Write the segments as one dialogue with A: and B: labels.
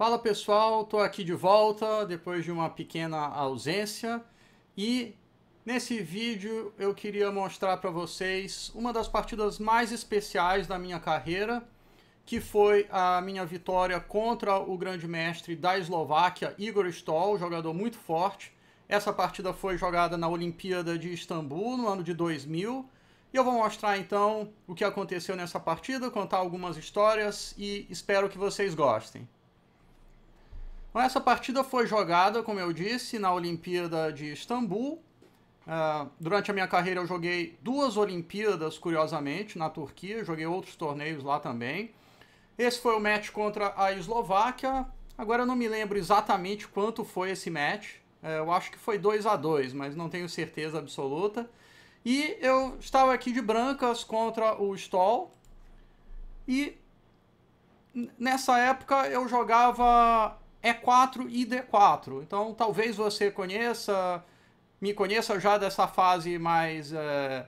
A: Fala pessoal, estou aqui de volta depois de uma pequena ausência e nesse vídeo eu queria mostrar para vocês uma das partidas mais especiais da minha carreira, que foi a minha vitória contra o grande mestre da Eslováquia, Igor Stoll, jogador muito forte. Essa partida foi jogada na Olimpíada de Istambul no ano de 2000 e eu vou mostrar então o que aconteceu nessa partida, contar algumas histórias e espero que vocês gostem. Então, essa partida foi jogada, como eu disse, na Olimpíada de Istambul. Uh, durante a minha carreira eu joguei duas Olimpíadas, curiosamente, na Turquia, joguei outros torneios lá também. Esse foi o match contra a Eslováquia. Agora eu não me lembro exatamente quanto foi esse match. Uh, eu acho que foi 2 a 2 mas não tenho certeza absoluta. E eu estava aqui de brancas contra o Stoll. E nessa época eu jogava e4 é e D4. Então talvez você conheça, me conheça já dessa fase mais é,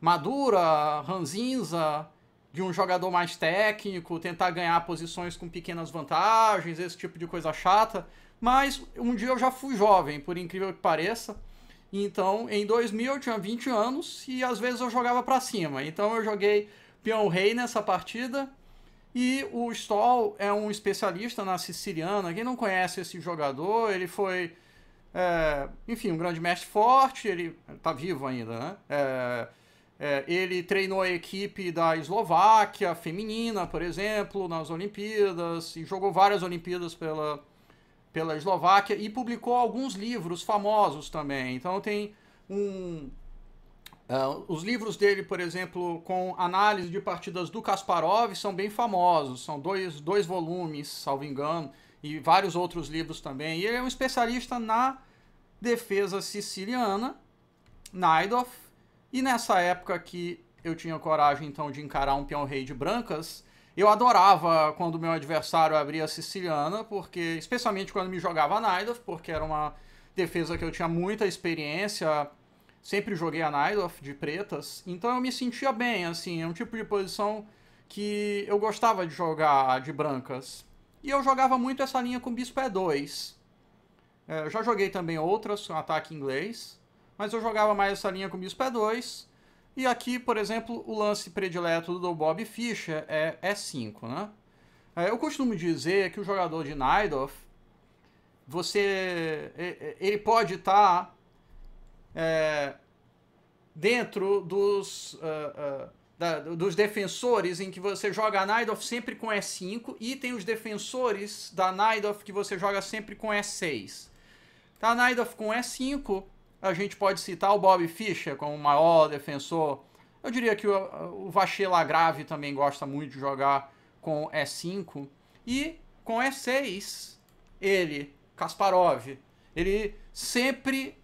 A: madura, ranzinza, de um jogador mais técnico, tentar ganhar posições com pequenas vantagens, esse tipo de coisa chata. Mas um dia eu já fui jovem, por incrível que pareça. Então, em 2000 eu tinha 20 anos e às vezes eu jogava para cima. Então eu joguei peão rei nessa partida e o Stoll é um especialista na siciliana. Quem não conhece esse jogador, ele foi, é, enfim, um grande mestre forte. Ele está vivo ainda, né? É, é, ele treinou a equipe da Eslováquia feminina, por exemplo, nas Olimpíadas, e jogou várias Olimpíadas pela, pela Eslováquia e publicou alguns livros famosos também. Então tem um Uh, os livros dele, por exemplo, com análise de partidas do Kasparov, são bem famosos. São dois, dois volumes, salvo engano, e vários outros livros também. E ele é um especialista na defesa siciliana, Naidov. E nessa época que eu tinha coragem, então, de encarar um peão rei de brancas, eu adorava quando meu adversário abria a siciliana, porque, especialmente quando me jogava Naidov, porque era uma defesa que eu tinha muita experiência sempre joguei a Nidoth de pretas, então eu me sentia bem, assim, é um tipo de posição que eu gostava de jogar de brancas. E eu jogava muito essa linha com Bispo E2. É, já joguei também outras, com ataque inglês, mas eu jogava mais essa linha com Bispo E2. E aqui, por exemplo, o lance predileto do Bob Fischer é E5, né? É, eu costumo dizer que o jogador de Nidoff, você, ele pode estar... Tá é, dentro dos, uh, uh, da, dos defensores em que você joga a Nidoff sempre com E5 e tem os defensores da Nidoff que você joga sempre com E6. Tá, a Nidoff com E5, a gente pode citar o Bob Fischer como o maior defensor. Eu diria que o, o Vacher Lagrave também gosta muito de jogar com E5. E com E6, ele, Kasparov, ele sempre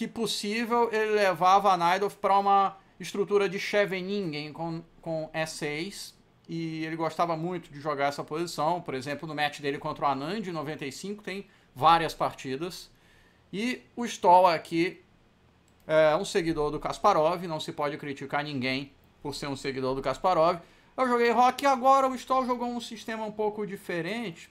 A: que possível ele levava a Nidoff para uma estrutura de Cheveningen com, com E6. E ele gostava muito de jogar essa posição. Por exemplo, no match dele contra o Anand, em 95, tem várias partidas. E o Stoll aqui é um seguidor do Kasparov, não se pode criticar ninguém por ser um seguidor do Kasparov. Eu joguei Rock e agora o Stoll jogou um sistema um pouco diferente,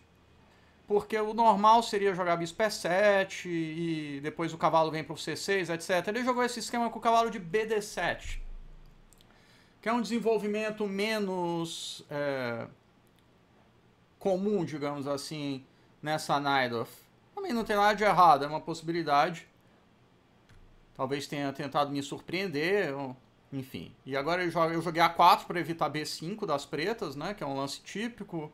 A: porque o normal seria jogar bispo e7 e depois o cavalo vem para o c6, etc. Ele jogou esse esquema com o cavalo de bd7, que é um desenvolvimento menos é, comum, digamos assim, nessa Nidorf. Também não tem nada de errado, é uma possibilidade. Talvez tenha tentado me surpreender, enfim. E agora eu joguei A4 para evitar B5 das pretas, né, que é um lance típico.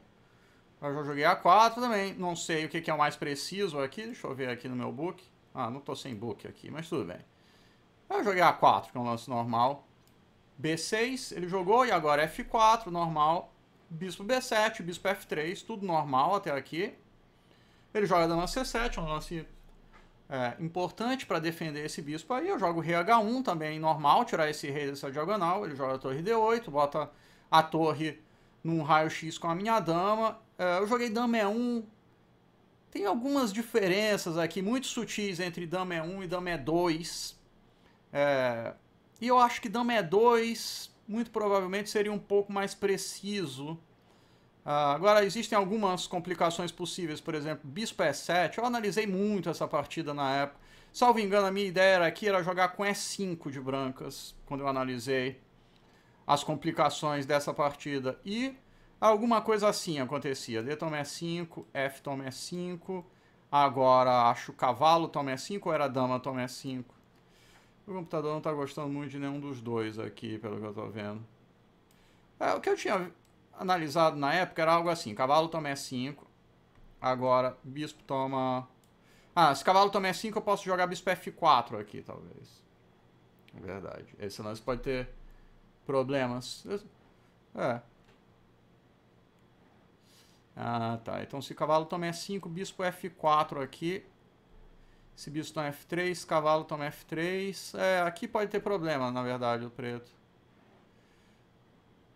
A: Eu já joguei a 4 também. Não sei o que, é o mais preciso aqui. Deixa eu ver aqui no meu book. Ah, não tô sem book aqui, mas tudo bem. Eu joguei A4, que é um lance normal. B6, ele jogou, e agora F4, normal. Bispo B7, Bispo F3, tudo normal até aqui. Ele joga dama C7, é um lance é, importante para defender esse bispo aí. Eu jogo Rei H1 também, normal, tirar esse rei dessa diagonal. Ele joga a torre D8, bota a torre num raio-x com a minha dama é, eu joguei Dama é 1. Tem algumas diferenças aqui, muito sutis, entre Dama é 1 e Dama é 2. É, e eu acho que Dama é 2 muito provavelmente seria um pouco mais preciso. Uh, agora, existem algumas complicações possíveis, por exemplo, Bispo é E7. Eu analisei muito essa partida na época. Salvo engano, a minha ideia era aqui era jogar com E5 é de brancas, quando eu analisei as complicações dessa partida. E Alguma coisa assim acontecia. D toma E5, é F toma E5. É agora acho cavalo toma E5 é ou era dama toma E5? O computador não está gostando muito de nenhum dos dois aqui, pelo que eu estou vendo. É, o que eu tinha analisado na época era algo assim. Cavalo toma E5. Agora bispo toma... Ah, se cavalo toma E5 eu posso jogar bispo F4 aqui, talvez. Verdade. Esse lance pode ter problemas. É. Ah, tá. Então, se cavalo toma E5, bispo F4 aqui. Se bispo toma F3, cavalo toma F3. É, aqui pode ter problema, na verdade, o preto.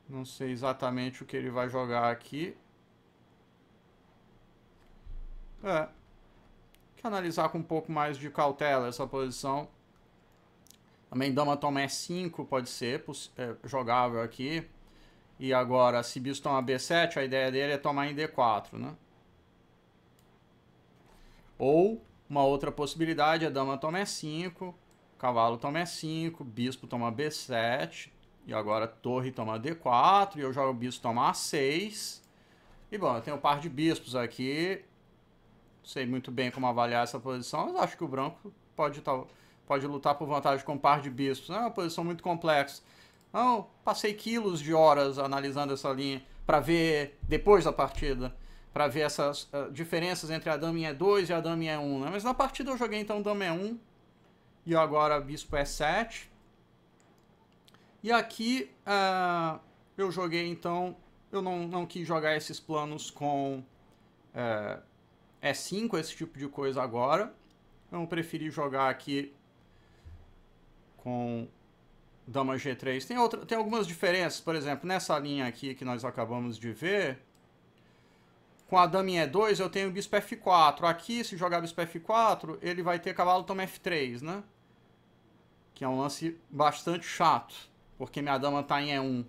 A: Não sei exatamente o que ele vai jogar aqui. É. Tem que analisar com um pouco mais de cautela essa posição. Também dama toma E5 pode ser é, jogável aqui e agora se bispo toma B7, a ideia dele é tomar em D4, né? Ou uma outra possibilidade, a dama toma E5, cavalo toma E5, bispo toma B7, e agora torre toma D4, e eu jogo o bispo toma A6. E bom, eu tenho um par de bispos aqui, Não sei muito bem como avaliar essa posição, mas acho que o branco pode, pode lutar por vantagem com um par de bispos. É uma posição muito complexa. Então, passei quilos de horas analisando essa linha para ver depois da partida, para ver essas uh, diferenças entre a dama E2 e a dama E1. Né? Mas na partida eu joguei então dama E1 e agora bispo E7. E aqui uh, eu joguei então, eu não, não quis jogar esses planos com uh, eh, E5, esse tipo de coisa agora. Então, eu preferi jogar aqui com Dama G3. Tem, outra, tem algumas diferenças, por exemplo, nessa linha aqui que nós acabamos de ver, com a dama em E2 eu tenho bispo F4. Aqui, se jogar bispo F4, ele vai ter cavalo toma F3, né? Que é um lance bastante chato, porque minha dama está em E1.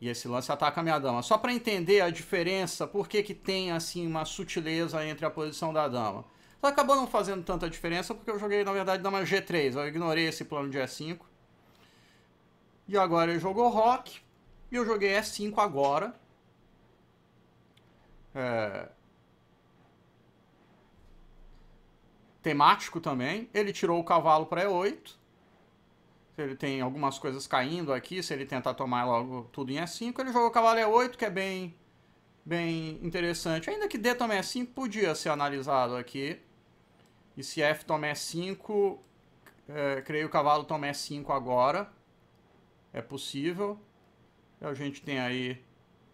A: E esse lance ataca minha dama. Só para entender a diferença, por que, que tem assim uma sutileza entre a posição da dama. acabou não fazendo tanta diferença porque eu joguei, na verdade, dama G3. Eu ignorei esse plano de E5 e agora ele jogou rock. E eu joguei E5 agora. É... Temático também. Ele tirou o cavalo para E8. Ele tem algumas coisas caindo aqui. Se ele tentar tomar logo tudo em E5. Ele jogou o cavalo E8, que é bem, bem interessante. Ainda que D tome E5, podia ser analisado aqui. E se F tome E5, é, creio que o cavalo tome E5 agora é possível. A gente tem aí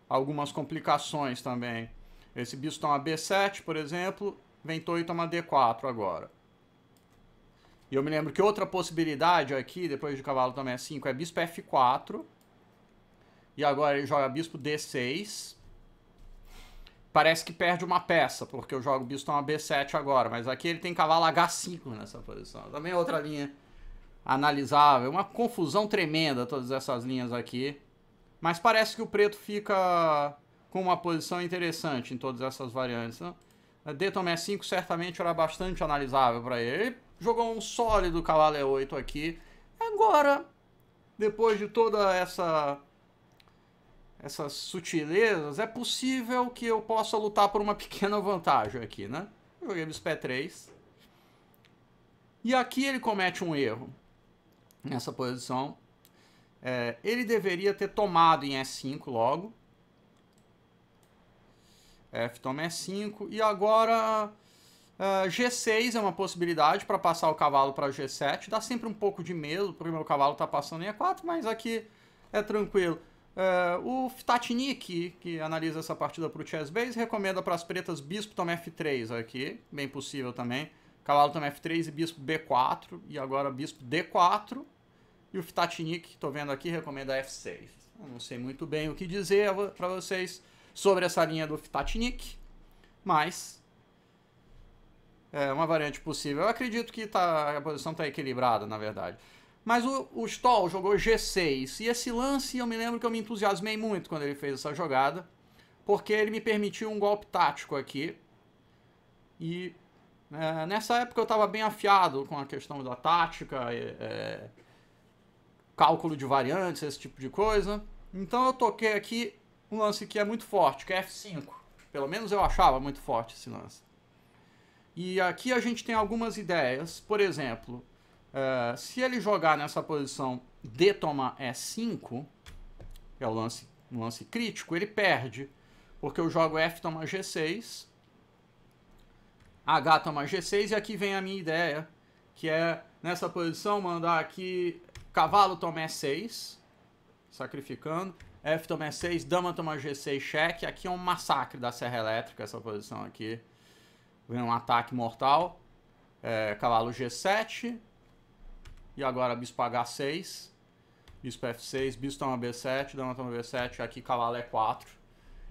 A: algumas complicações também. Esse bispo toma B7, por exemplo, ventou e toma D4 agora. E eu me lembro que outra possibilidade aqui, depois de cavalo também é 5, é bispo F4. E agora ele joga bispo D6. Parece que perde uma peça, porque eu jogo bispo toma B7 agora. Mas aqui ele tem cavalo H5 nessa posição. Também é outra linha analisável. uma confusão tremenda todas essas linhas aqui. Mas parece que o preto fica com uma posição interessante em todas essas variantes. Né? A Dayton E5 certamente era bastante analisável para ele. Ele jogou um sólido cavalo E8 aqui. Agora, depois de toda essa essas sutilezas, é possível que eu possa lutar por uma pequena vantagem aqui, né? joguei bispo E3. E aqui ele comete um erro nessa posição. É, ele deveria ter tomado em E5 logo. F toma E5. E agora uh, é, G6 é uma possibilidade para passar o cavalo para G7. Dá sempre um pouco de medo, porque meu cavalo está passando em E4, mas aqui é tranquilo. Uh, o Tatnik, que analisa essa partida para o Chess Base, recomenda para as pretas bispo toma F3 aqui, bem possível também. Cavalo toma F3 e bispo B4. E agora bispo D4. E o Fitatinik, que estou vendo aqui, recomenda F6. Eu não sei muito bem o que dizer para vocês sobre essa linha do Fitatinik, mas é uma variante possível. Eu acredito que tá, a posição está equilibrada, na verdade. Mas o, o Stoll jogou G6, e esse lance eu me lembro que eu me entusiasmei muito quando ele fez essa jogada, porque ele me permitiu um golpe tático aqui, e é, nessa época eu estava bem afiado com a questão da tática, é, cálculo de variantes, esse tipo de coisa. Então eu toquei aqui um lance que é muito forte, que é F5. Pelo menos eu achava muito forte esse lance. E aqui a gente tem algumas ideias. Por exemplo, é, se ele jogar nessa posição D tomar E5, que é o lance, um lance crítico, ele perde. Porque eu jogo F tomar G6 a gata mais G6 e aqui vem a minha ideia, que é nessa posição mandar aqui cavalo tomar 6, sacrificando, F tomar 6, dama tomar G6, cheque, aqui é um massacre da serra elétrica essa posição aqui, vem um ataque mortal, é, cavalo G7, e agora bispo H6, bispo F6, bispo toma B7, dama toma B7, aqui cavalo E4,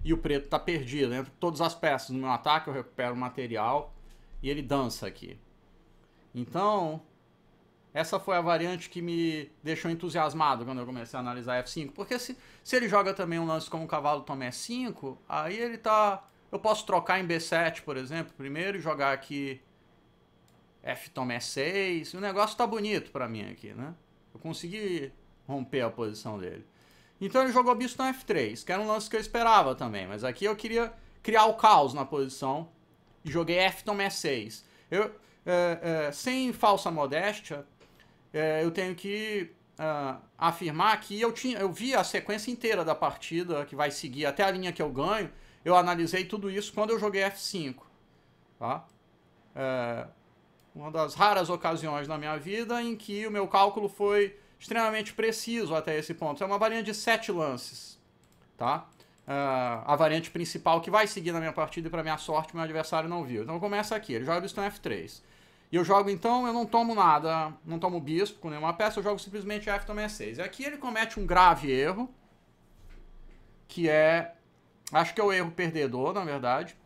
A: e o preto tá perdido, entro todas as peças no meu ataque, eu recupero o material, e ele dança aqui. Então, essa foi a variante que me deixou entusiasmado quando eu comecei a analisar F5. Porque se, se ele joga também um lance como o cavalo toma E5, aí ele tá... Eu posso trocar em B7, por exemplo, primeiro e jogar aqui F toma E6. O negócio tá bonito pra mim aqui, né? Eu consegui romper a posição dele. Então ele jogou bispo no F3, que era um lance que eu esperava também. Mas aqui eu queria criar o caos na posição joguei joguei Efton E6. Eu, uh, uh, sem falsa modéstia, uh, eu tenho que afirmar que eu, tinha, eu vi a sequência inteira da partida, que vai seguir até a linha que eu ganho. Eu analisei tudo isso quando eu joguei F5. Tá? uma das raras ocasiões na minha vida em que o meu cálculo foi extremamente preciso até esse ponto. É uma varinha de sete lances. Tá? Uh, a variante principal que vai seguir na minha partida e para minha sorte meu adversário não viu. Então começa aqui, ele joga bispo f3. E eu jogo então, eu não tomo nada, não tomo bispo com nenhuma peça, eu jogo simplesmente f também 6. É e aqui ele comete um grave erro, que é, acho que é o erro perdedor, na verdade.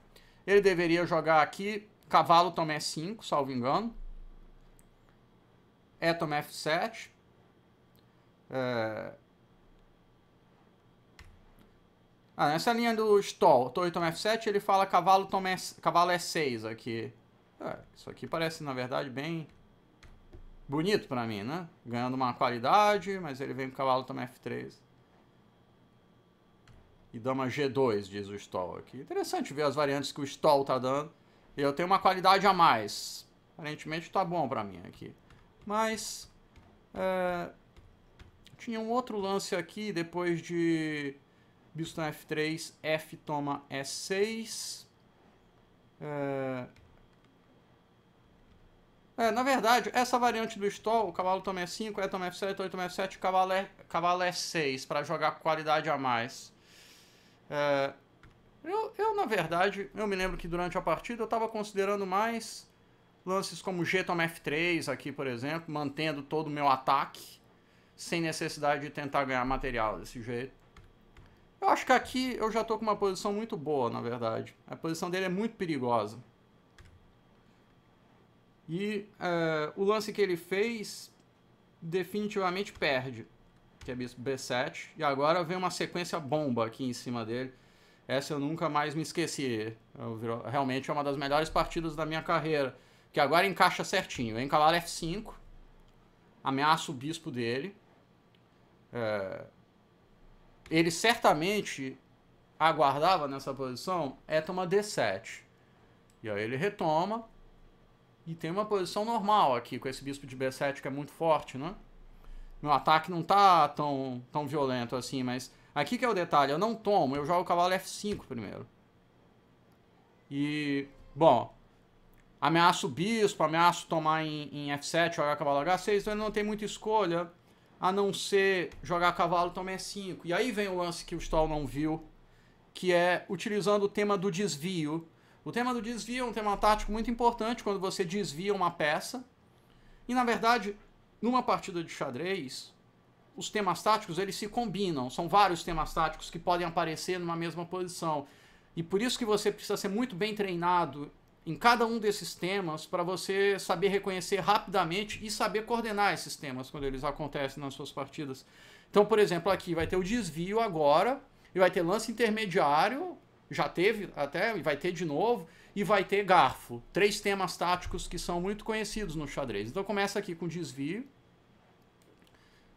A: Ele deveria jogar aqui cavalo também 5, é salvo engano. É também f7. É, Ah, nessa linha do Stoll, torre toma F7, ele fala cavalo, toma S, cavalo E6 aqui. Ah, isso aqui parece, na verdade, bem bonito pra mim, né? Ganhando uma qualidade, mas ele vem com cavalo, toma F3. E dama G2, diz o Stoll aqui. Interessante ver as variantes que o Stoll tá dando. Eu tenho uma qualidade a mais. Aparentemente tá bom pra mim aqui. Mas... É... Tinha um outro lance aqui, depois de Biston F3, F toma E6. É... É, na verdade, essa variante do stall, o cavalo toma E5, E toma F7, E toma F7, o cavalo, é, cavalo é E6, para jogar qualidade a mais. É... Eu, eu, na verdade, eu me lembro que durante a partida eu estava considerando mais lances como G toma F3 aqui, por exemplo, mantendo todo o meu ataque, sem necessidade de tentar ganhar material desse jeito. Eu acho que aqui eu já estou com uma posição muito boa, na verdade. A posição dele é muito perigosa. E é, o lance que ele fez definitivamente perde, que é bispo B7. E agora vem uma sequência bomba aqui em cima dele. Essa eu nunca mais me esqueci. Eu, realmente é uma das melhores partidas da minha carreira. Que agora encaixa certinho. Eu encavalo F5. Ameaça o bispo dele. É, ele certamente aguardava nessa posição é tomar D7. E aí ele retoma e tem uma posição normal aqui com esse bispo de B7 que é muito forte, né? Meu ataque não tá tão, tão violento assim, mas aqui que é o detalhe, eu não tomo, eu jogo o cavalo F5 primeiro. E, bom, ameaço o bispo, ameaço tomar em, em F7, jogar cavalo H6, então ele não tem muita escolha a não ser jogar cavalo tome e 5. E aí vem o lance que o stall não viu, que é utilizando o tema do desvio. O tema do desvio é um tema tático muito importante quando você desvia uma peça. E na verdade, numa partida de xadrez, os temas táticos eles se combinam, são vários temas táticos que podem aparecer numa mesma posição. E por isso que você precisa ser muito bem treinado em cada um desses temas para você saber reconhecer rapidamente e saber coordenar esses temas quando eles acontecem nas suas partidas. Então, por exemplo, aqui vai ter o desvio agora, e vai ter lance intermediário, já teve até, e vai ter de novo, e vai ter garfo. Três temas táticos que são muito conhecidos no xadrez. Então começa aqui com desvio.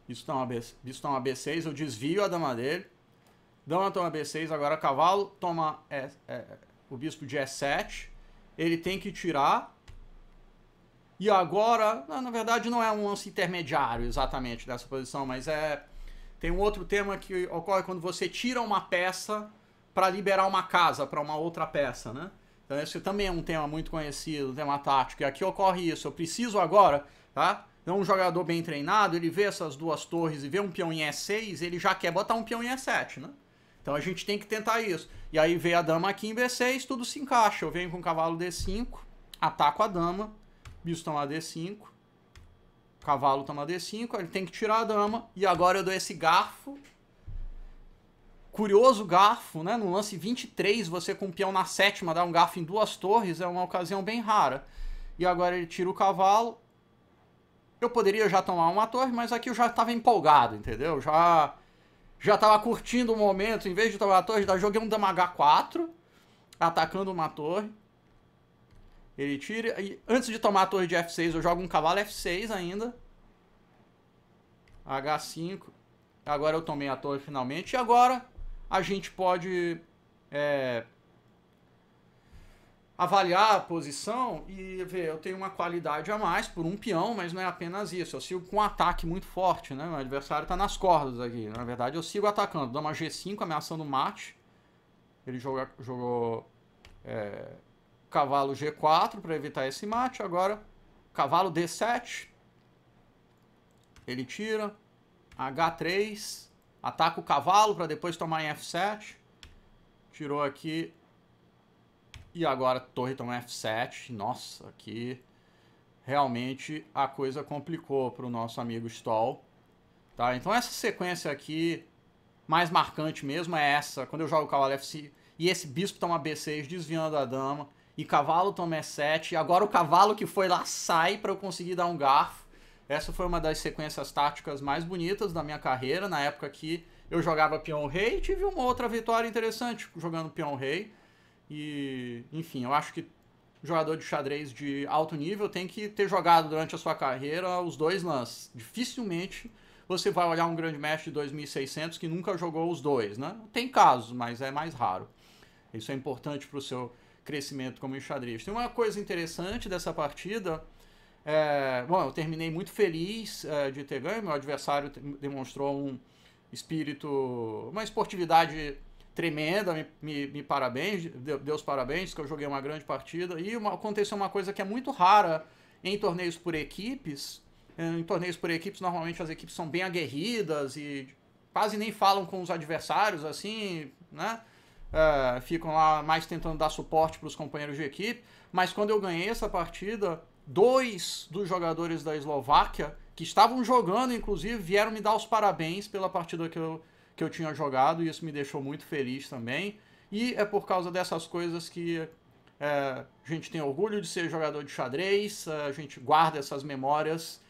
A: Isso está B6, eu desvio a dama dele. Dama toma B6, agora cavalo toma é, é, o bispo de E7 ele tem que tirar. E agora, na verdade, não é um lance intermediário exatamente dessa posição, mas é tem um outro tema que ocorre quando você tira uma peça para liberar uma casa para uma outra peça, né? Então esse também é um tema muito conhecido, um tema tático. E aqui ocorre isso. Eu preciso agora, tá? Então um jogador bem treinado, ele vê essas duas torres e vê um peão em E6, ele já quer botar um peão em E7, né? Então a gente tem que tentar isso. E aí vem a dama aqui em B6, tudo se encaixa. Eu venho com o cavalo D5, ataco a dama, bicho toma D5, cavalo toma D5, ele tem que tirar a dama. E agora eu dou esse garfo. Curioso garfo, né? No lance 23, você com o peão na sétima dá um garfo em duas torres, é uma ocasião bem rara. E agora ele tira o cavalo, eu poderia já tomar uma torre, mas aqui eu já estava empolgado, entendeu? Já já tava curtindo o momento, em vez de tomar a torre, já joguei um Dama H4, atacando uma torre. Ele tira, e antes de tomar a torre de F6, eu jogo um cavalo F6 ainda. H5. Agora eu tomei a torre finalmente. E agora a gente pode é, avaliar a posição e ver, eu tenho uma qualidade a mais por um peão, mas não é apenas isso. Eu sigo com um ataque muito forte, né? Meu adversário está nas cordas aqui. Na verdade, eu sigo atacando. Dama G5, ameaçando o mate. Ele joga, jogou é, cavalo G4 para evitar esse mate. Agora, cavalo D7. Ele tira. H3. Ataca o cavalo para depois tomar em F7. Tirou aqui e agora torre Torreton F7. Nossa, aqui realmente a coisa complicou para o nosso amigo Stoll. Tá? Então essa sequência aqui, mais marcante mesmo, é essa. Quando eu jogo o cavalo F5 e esse bispo toma B6 desviando a dama. E cavalo toma E7. E agora o cavalo que foi lá sai para eu conseguir dar um garfo. Essa foi uma das sequências táticas mais bonitas da minha carreira, na época que eu jogava peão rei e tive uma outra vitória interessante jogando peão rei. E, enfim, eu acho que jogador de xadrez de alto nível tem que ter jogado durante a sua carreira os dois lances. Dificilmente você vai olhar um grande mestre de 2600 que nunca jogou os dois, né? Tem casos, mas é mais raro. Isso é importante para o seu crescimento como xadrez tem uma coisa interessante dessa partida, é... bom, eu terminei muito feliz é, de ter ganho, meu adversário demonstrou um espírito, uma esportividade tremenda, me, me, me parabéns, deu os parabéns, que eu joguei uma grande partida. E uma, aconteceu uma coisa que é muito rara em torneios por equipes. É, em torneios por equipes, normalmente as equipes são bem aguerridas e quase nem falam com os adversários, assim, né? É, ficam lá mais tentando dar suporte para os companheiros de equipe. Mas quando eu ganhei essa partida, dois dos jogadores da Eslováquia, que estavam jogando, inclusive, vieram me dar os parabéns pela partida que eu, que eu tinha jogado e isso me deixou muito feliz também. E é por causa dessas coisas que é, a gente tem orgulho de ser jogador de xadrez, a gente guarda essas memórias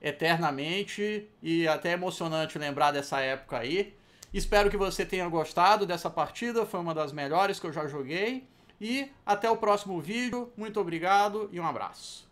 A: eternamente e é até é emocionante lembrar dessa época aí. Espero que você tenha gostado dessa partida, foi uma das melhores que eu já joguei. E até o próximo vídeo, muito obrigado e um abraço.